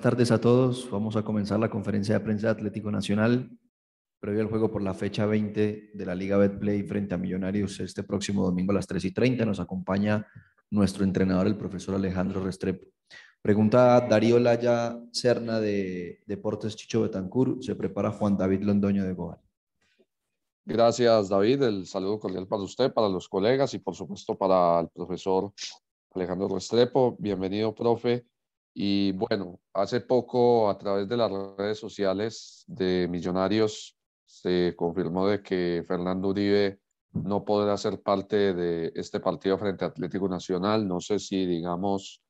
tardes a todos. Vamos a comenzar la conferencia de prensa de Atlético Nacional previo al juego por la fecha 20 de la Liga Betplay frente a Millonarios este próximo domingo a las 3 y 30. Nos acompaña nuestro entrenador, el profesor Alejandro Restrepo. Pregunta Darío Laya Cerna de Deportes Chicho Betancur. Se prepara Juan David Londoño de Goal. Gracias, David. El saludo cordial para usted, para los colegas y, por supuesto, para el profesor Alejandro Restrepo. Bienvenido, profe. Y bueno, hace poco a través de las redes sociales de Millonarios se confirmó de que Fernando Uribe no podrá ser parte de este partido frente a Atlético Nacional. No sé si, digamos,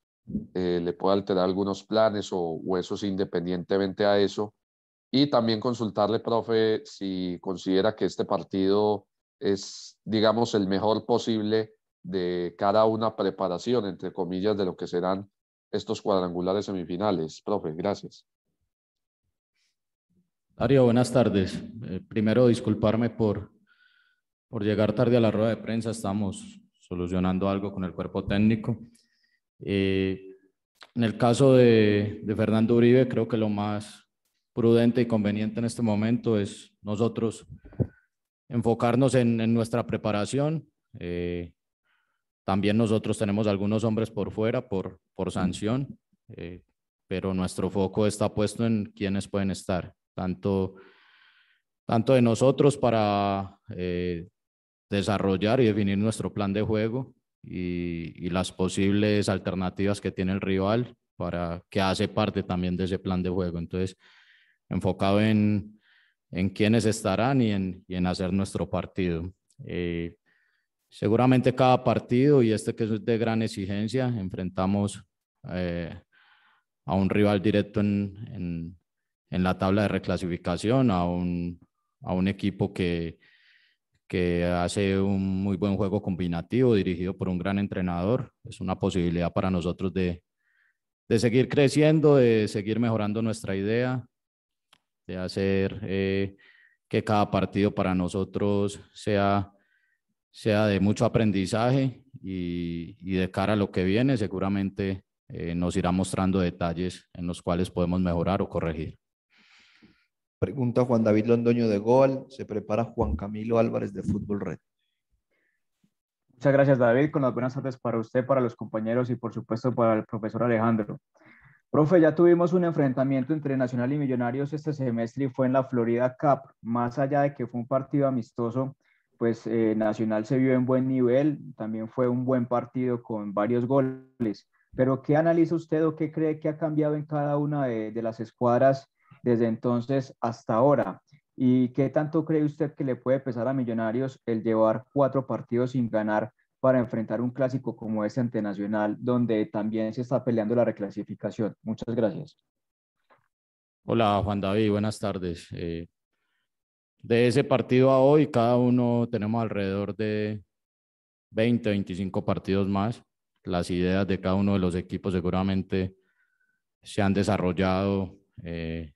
eh, le puede alterar algunos planes o, huesos independientemente a eso. Y también consultarle, profe, si considera que este partido es, digamos, el mejor posible de cara a una preparación, entre comillas, de lo que serán estos cuadrangulares semifinales. Profe, gracias. Darío, buenas tardes. Eh, primero, disculparme por, por llegar tarde a la rueda de prensa. Estamos solucionando algo con el cuerpo técnico. Eh, en el caso de, Fernando Uribe, creo que lo más prudente y conveniente en este momento es nosotros enfocarnos en, en nuestra preparación, eh, también nosotros tenemos algunos hombres por fuera por, por sanción, eh, pero nuestro foco está puesto en quienes pueden estar, tanto, tanto de nosotros para eh, desarrollar y definir nuestro plan de juego y, las posibles alternativas que tiene el rival para que hace parte también de ese plan de juego. Entonces, enfocado en, en quiénes estarán y en, hacer nuestro partido. Eh, Seguramente cada partido, y este que es de gran exigencia, enfrentamos eh, a un rival directo en, la tabla de reclasificación, a un, equipo que, que hace un muy buen juego combinativo, dirigido por un gran entrenador. Es una posibilidad para nosotros de, seguir creciendo, de seguir mejorando nuestra idea, de hacer eh, que cada partido para nosotros sea sea de mucho aprendizaje y, y de cara a lo que viene seguramente eh, nos irá mostrando detalles en los cuales podemos mejorar o corregir. Pregunta Juan David Londoño de Gol. ¿Se prepara Juan Camilo Álvarez de Fútbol Red? Muchas gracias, David. Con las buenas tardes para usted, para los compañeros y, por supuesto, para el profesor Alejandro. Profe, ya tuvimos un enfrentamiento entre Nacional y Millonarios este semestre y fue en la Florida Cup. Más allá de que fue un partido amistoso, pues eh, Nacional se vio en buen nivel, también fue un buen partido con varios goles, pero ¿qué analiza usted o qué cree que ha cambiado en cada una de, las escuadras desde entonces hasta ahora? ¿Y qué tanto cree usted que le puede pesar a Millonarios el llevar cuatro partidos sin ganar para enfrentar un clásico como este ante Nacional, donde también se está peleando la reclasificación? Muchas gracias. Hola, Juan David, buenas tardes. Eh, de ese partido a hoy, cada uno tenemos alrededor de 20, 25 partidos más. Las ideas de cada uno de los equipos seguramente se han desarrollado eh,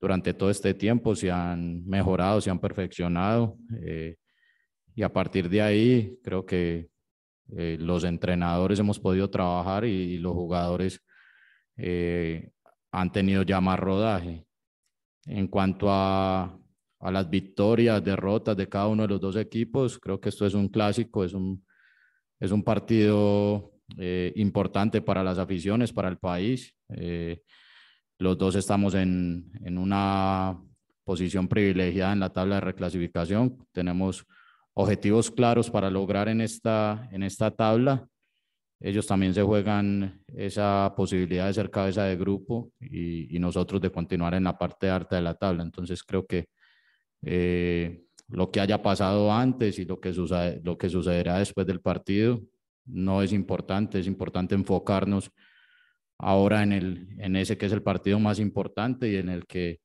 durante todo este tiempo, se han mejorado, se han perfeccionado. Eh, y a partir de ahí, creo que eh, los entrenadores hemos podido trabajar y, y los jugadores han tenido ya más rodaje. En cuanto a a las victorias, derrotas de cada uno de los dos equipos. Creo que esto es un clásico, es un, es un partido eh, importante para las aficiones, para el país. Eh, los dos estamos en, una posición privilegiada en la tabla de reclasificación. Tenemos objetivos claros para lograr en esta, en esta tabla. Ellos también se juegan esa posibilidad de ser cabeza de grupo y nosotros de continuar en la parte alta de la tabla. Entonces creo que eh, lo que haya pasado antes y lo que, sucede, lo que sucederá después del partido no es importante, es importante enfocarnos ahora en, el, en ese que es el partido más importante y en el que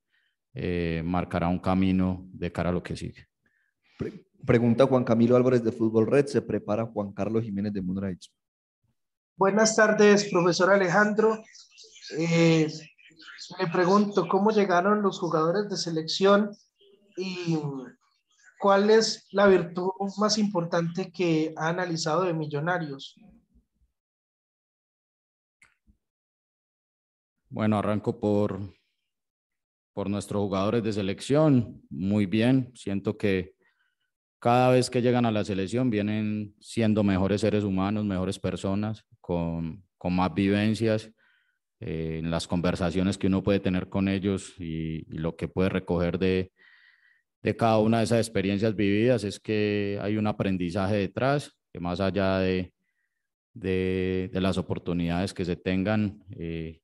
eh, marcará un camino de cara a lo que sigue. Pregunta Juan Camilo Álvarez de Fútbol Red, ¿se prepara Juan Carlos Jiménez de Munraich. Buenas tardes, profesor Alejandro. me eh, pregunto, ¿cómo llegaron los jugadores de selección ¿Y cuál es la virtud más importante que ha analizado de Millonarios? Bueno, arranco por, por nuestros jugadores de selección. Muy bien, siento que cada vez que llegan a la selección vienen siendo mejores seres humanos, mejores personas, con, más vivencias, eh, en las conversaciones que uno puede tener con ellos y lo que puede recoger de, de cada una de esas experiencias vividas es que hay un aprendizaje detrás, que más allá de, las oportunidades que se tengan, eh,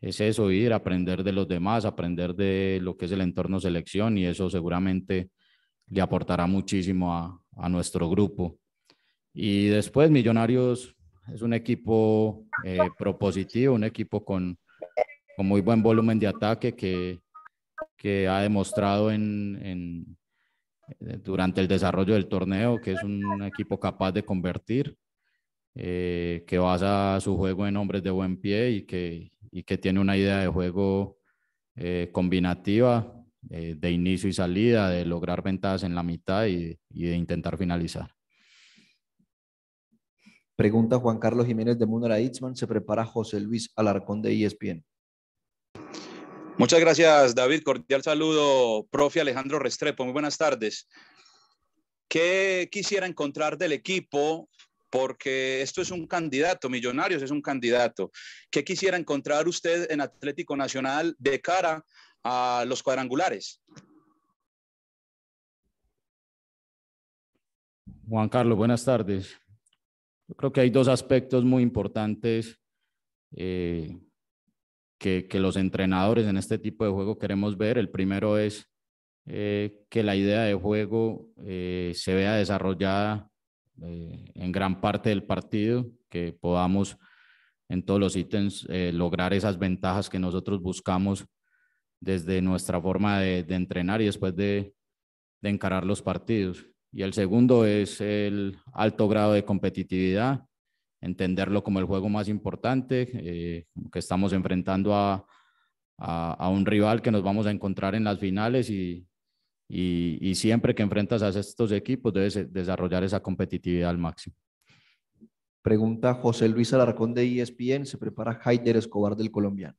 es eso, ir, aprender de los demás, aprender de lo que es el entorno selección y eso seguramente le aportará muchísimo a, nuestro grupo. Y después Millonarios es un equipo eh, propositivo, un equipo con, con muy buen volumen de ataque que que ha demostrado en, eh, durante el desarrollo del torneo que es un equipo capaz de convertir, eh, que basa su juego en hombres de buen pie y que, que tiene una idea de juego eh, combinativa de inicio y salida, de lograr ventajas en la mitad y, de intentar finalizar. Pregunta Juan Carlos Jiménez de Munera Itzman, ¿se prepara José Luis Alarcón de ESPN? Muchas gracias, David. Cordial saludo, profe Alejandro Restrepo. Muy buenas tardes. ¿Qué quisiera encontrar del equipo? Porque esto es un candidato, Millonarios es un candidato. ¿Qué quisiera encontrar usted en Atlético Nacional de cara a los cuadrangulares? Juan Carlos, buenas tardes. Yo creo que hay dos aspectos muy importantes eh, que, los entrenadores en este tipo de juego queremos ver. El primero es eh, que la idea de juego eh, se vea desarrollada eh, en gran parte del partido, que podamos en todos los ítems lograr esas ventajas que nosotros buscamos desde nuestra forma de, entrenar y después de encarar los partidos. Y el segundo es el alto grado de competitividad, entenderlo como el juego más importante, eh, que estamos enfrentando a, un rival que nos vamos a encontrar en las finales y, y siempre que enfrentas a estos equipos debes eh, desarrollar esa competitividad al máximo. Pregunta José Luis Alarcón de ESPN, ¿se prepara Heider Escobar del colombiano?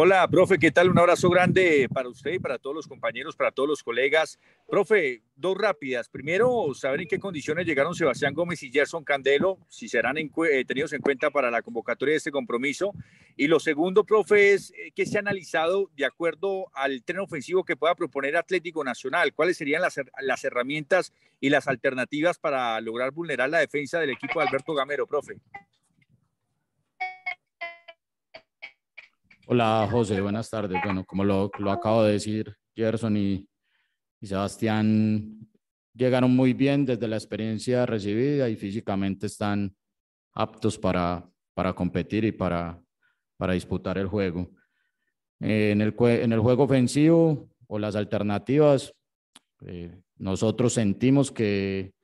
Hola, profe, ¿qué tal? Un abrazo grande para usted y para todos los compañeros, para todos los colegas. Profe, dos rápidas. Primero, saber en qué condiciones llegaron Sebastián Gómez y Gerson Candelo, si serán eh, tenidos en cuenta para la convocatoria de este compromiso. Y lo segundo, profe, es eh, qué se ha analizado de acuerdo al tren ofensivo que pueda proponer Atlético Nacional. ¿Cuáles serían las, las herramientas y las alternativas para lograr vulnerar la defensa del equipo de Alberto Gamero, profe? Hola José, buenas tardes. Bueno, como lo, acabo de decir, Gerson y, Sebastián llegaron muy bien desde la experiencia recibida y físicamente están aptos para, para competir y para, para disputar el juego. Eh, en, el, en el juego ofensivo o las alternativas, eh, nosotros sentimos que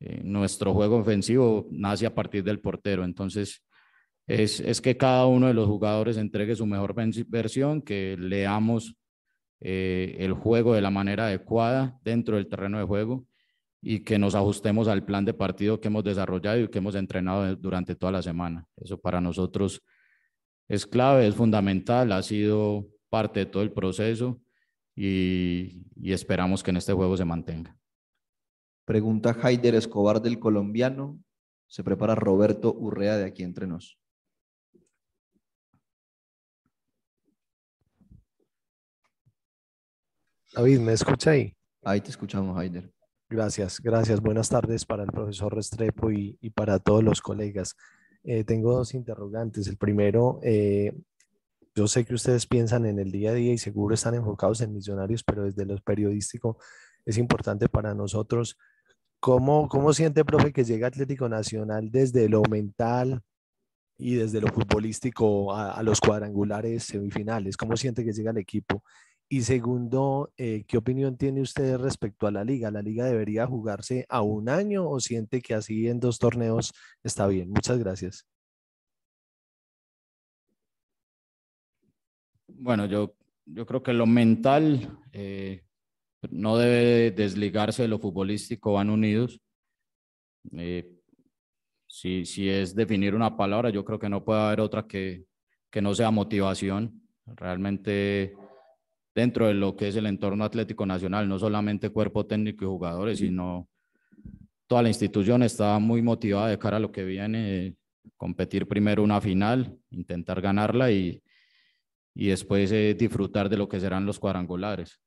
eh, nuestro juego ofensivo nace a partir del portero, entonces es, que cada uno de los jugadores entregue su mejor versión, que leamos eh, el juego de la manera adecuada dentro del terreno de juego y que nos ajustemos al plan de partido que hemos desarrollado y que hemos entrenado durante toda la semana. Eso para nosotros es clave, es fundamental, ha sido parte de todo el proceso y, esperamos que en este juego se mantenga. Pregunta Haider Escobar del colombiano. Se prepara Roberto Urrea de aquí entre nos. David, ¿me escucha ahí? Ahí te escuchamos, Heider. Gracias, gracias. Buenas tardes para el profesor Restrepo y, para todos los colegas. Eh, tengo dos interrogantes. El primero, eh, yo sé que ustedes piensan en el día a día y seguro están enfocados en millonarios, pero desde lo periodístico es importante para nosotros. ¿Cómo, cómo siente, profe, que llega Atlético Nacional desde lo mental y desde lo futbolístico a los cuadrangulares semifinales? ¿Cómo siente que llega el equipo? Y segundo, eh, ¿qué opinión tiene usted respecto a la liga? ¿La liga debería jugarse a un año o siente que así en dos torneos está bien? Muchas gracias. Bueno, yo, yo creo que lo mental eh, no debe desligarse de lo futbolístico, van unidos. Eh, si, si es definir una palabra, yo creo que no puede haber otra que, que no sea motivación. Realmente dentro de lo que es el entorno Atlético Nacional, no solamente cuerpo técnico y jugadores, sino toda la institución estaba muy motivada de cara a lo que viene, competir primero una final, intentar ganarla y, y después eh, disfrutar de lo que serán los cuadrangulares.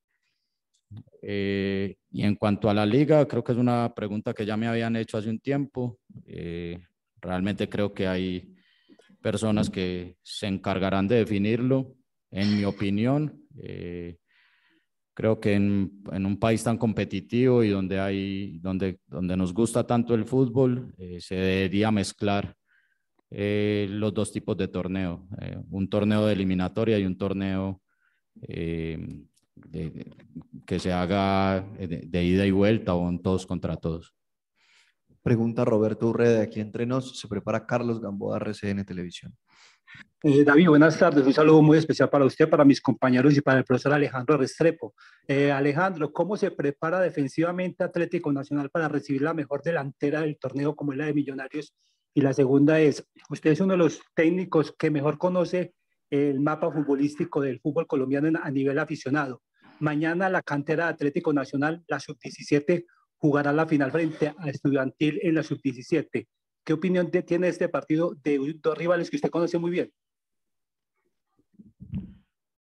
Eh, y en cuanto a la liga, creo que es una pregunta que ya me habían hecho hace un tiempo. Eh, realmente creo que hay personas que se encargarán de definirlo. En mi opinión, eh, creo que en, un país tan competitivo y donde, hay, donde, donde nos gusta tanto el fútbol, eh, se debería mezclar eh, los dos tipos de torneo, un torneo de eliminatoria y un torneo que se haga de, ida y vuelta o en todos contra todos. Pregunta Roberto de aquí entre nos, se prepara Carlos Gamboa, RCN Televisión. Eh, David, buenas tardes. Un saludo muy especial para usted, para mis compañeros y para el profesor Alejandro Restrepo. Eh, Alejandro, ¿cómo se prepara defensivamente Atlético Nacional para recibir la mejor delantera del torneo como es la de Millonarios? Y la segunda es, usted es uno de los técnicos que mejor conoce el mapa futbolístico del fútbol colombiano a nivel aficionado. Mañana la cantera de Atlético Nacional, la sub-17, jugará la final frente a Estudiantil en la sub-17. ¿Qué opinión tiene este partido de dos rivales que usted conoce muy bien?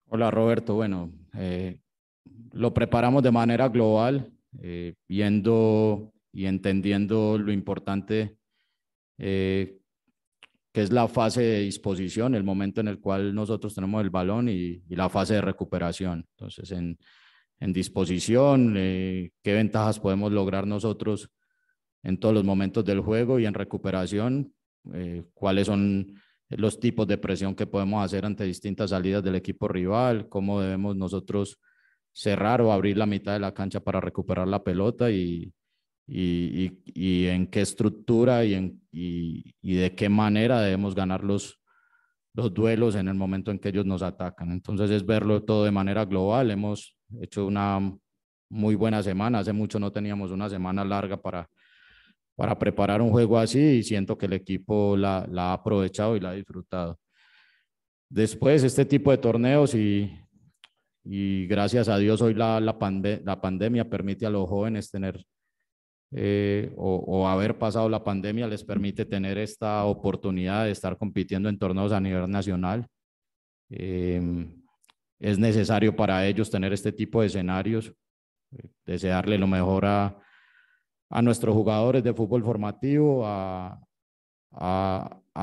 Hola Roberto, bueno, eh, lo preparamos de manera global, eh, viendo y entendiendo lo importante eh, que es la fase de disposición, el momento en el cual nosotros tenemos el balón y, la fase de recuperación. Entonces, en, disposición, qué ventajas podemos lograr nosotros en todos los momentos del juego y en recuperación, eh, cuáles son los tipos de presión que podemos hacer ante distintas salidas del equipo rival, cómo debemos nosotros cerrar o abrir la mitad de la cancha para recuperar la pelota y, y, y, y en qué estructura y, en, y, de qué manera debemos ganar los, los duelos en el momento en que ellos nos atacan. Entonces es verlo todo de manera global. Hemos hecho una muy buena semana. Hace mucho no teníamos una semana larga para para preparar un juego así y siento que el equipo la, ha aprovechado y la ha disfrutado. Después, este tipo de torneos y, y gracias a Dios hoy la, la, pandemia permite a los jóvenes tener eh, o, haber pasado la pandemia les permite tener esta oportunidad de estar compitiendo en torneos a nivel nacional. Em, es necesario para ellos tener este tipo de escenarios, eh, desearle lo mejor a, a nuestros jugadores de fútbol formativo, a,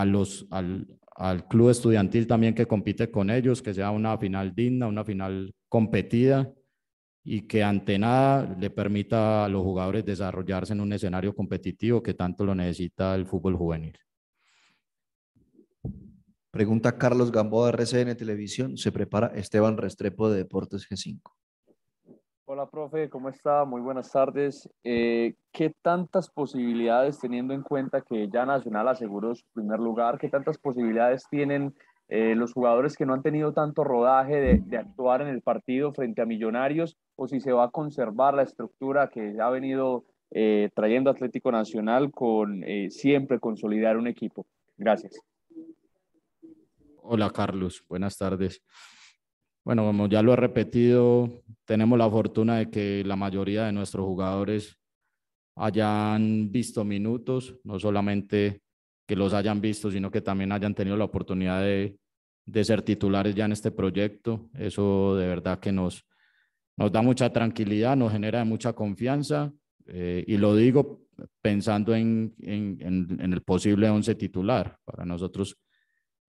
los, al, al, club estudiantil también que compite con ellos, que sea una final digna, una final competida y que ante nada le permita a los jugadores desarrollarse en un escenario competitivo que tanto lo necesita el fútbol juvenil. Pregunta Carlos Gamboa, RCN Televisión. ¿Se prepara Esteban Restrepo de Deportes G5? Hola, profe, ¿cómo está? Muy buenas tardes. Eh, ¿Qué tantas posibilidades, teniendo en cuenta que ya Nacional aseguró su primer lugar, qué tantas posibilidades tienen eh, los jugadores que no han tenido tanto rodaje de, actuar en el partido frente a Millonarios o si se va a conservar la estructura que ha venido eh, trayendo Atlético Nacional con siempre consolidar un equipo? Gracias. Hola, Carlos. Buenas tardes. Bueno, como ya lo he repetido, tenemos la fortuna de que la mayoría de nuestros jugadores hayan visto minutos, no solamente que los hayan visto, sino que también hayan tenido la oportunidad de, ser titulares ya en este proyecto. Eso de verdad que nos, nos da mucha tranquilidad, nos genera mucha confianza eh, y lo digo pensando en, en el posible once titular. Para nosotros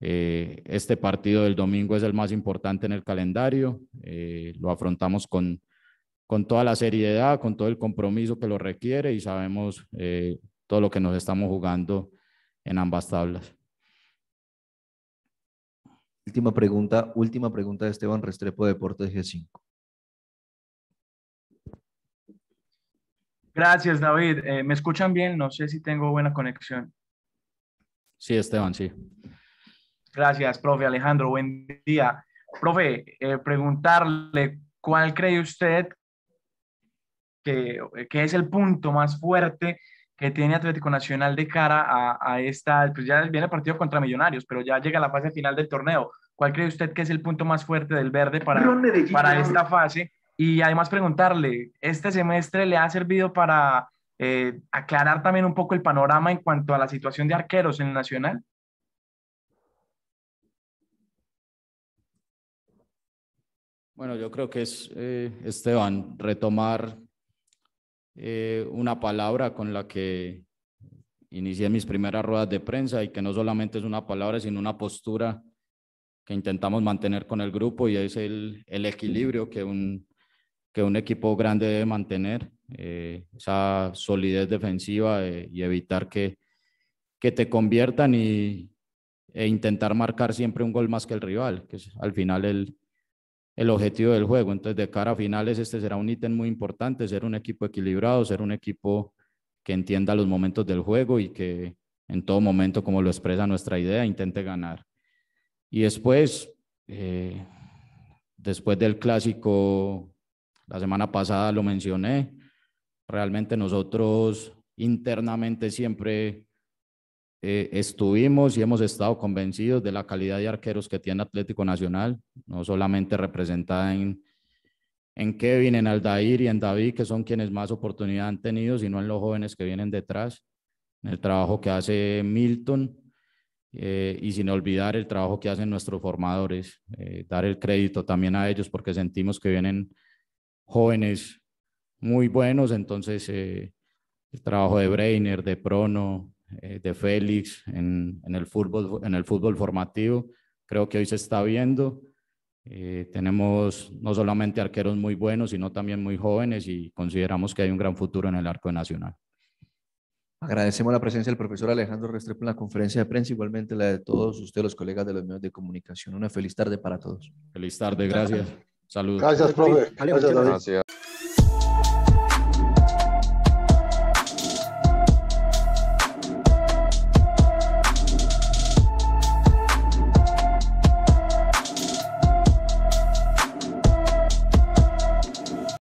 eh, este partido del domingo es el más importante en el calendario. Eh, lo afrontamos con, toda la seriedad, con todo el compromiso que lo requiere y sabemos eh, todo lo que nos estamos jugando en ambas tablas. Última pregunta, última pregunta de Esteban Restrepo, Deportes G5. Gracias, David. ¿Me escuchan bien? No sé si tengo buena conexión. Sí, Esteban, sí. Gracias, profe Alejandro. Buen día. Profe, eh, preguntarle, ¿cuál cree usted que, es el punto más fuerte que tiene Atlético Nacional de cara a, esta, pues ya viene el partido contra Millonarios, pero ya llega la fase final del torneo. ¿Cuál cree usted que es el punto más fuerte del verde para, para esta fase? Y además preguntarle, ¿este semestre le ha servido para eh, aclarar también un poco el panorama en cuanto a la situación de arqueros en el Nacional? Bueno, yo creo que es, eh, Esteban, retomar eh, una palabra con la que inicié mis primeras ruedas de prensa y que no solamente es una palabra, sino una postura que intentamos mantener con el grupo y es el, el equilibrio que un, que un equipo grande debe mantener, eh, esa solidez defensiva y evitar que, que te conviertan y, e intentar marcar siempre un gol más que el rival, que es al final el, el objetivo del juego. Entonces, de cara a finales, este será un ítem muy importante, ser un equipo equilibrado, ser un equipo que entienda los momentos del juego y que en todo momento, como lo expresa nuestra idea, intente ganar. Y después, eh, después del clásico, la semana pasada lo mencioné, realmente nosotros internamente siempre eh, estuvimos y hemos estado convencidos de la calidad de arqueros que tiene Atlético Nacional, no solamente representada en, Kevin, en Aldair y en David, que son quienes más oportunidad han tenido, sino en los jóvenes que vienen detrás, en el trabajo que hace Milton eh, y sin olvidar el trabajo que hacen nuestros formadores, eh, dar el crédito también a ellos porque sentimos que vienen jóvenes muy buenos, entonces el trabajo de Breiner, de Prono, eh, de Félix en, el fútbol, en el fútbol formativo. Creo que hoy se está viendo. Eh, tenemos no solamente arqueros muy buenos, sino también muy jóvenes y consideramos que hay un gran futuro en el arco nacional. Agradecemos la presencia del profesor Alejandro Restrepo en la conferencia de prensa, igualmente la de todos ustedes, los colegas de los medios de comunicación. Una feliz tarde para todos. Feliz tarde, gracias. Saludos. Gracias, profe.